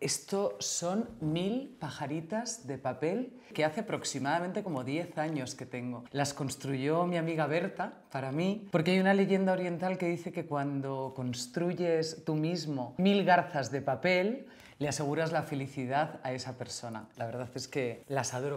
Esto son mil pajaritas de papel que hace aproximadamente como 10 años que tengo. Las construyó mi amiga Berta para mí, porque hay una leyenda oriental que dice que cuando construyes tú mismo mil garzas de papel, le aseguras la felicidad a esa persona. La verdad es que las adoro.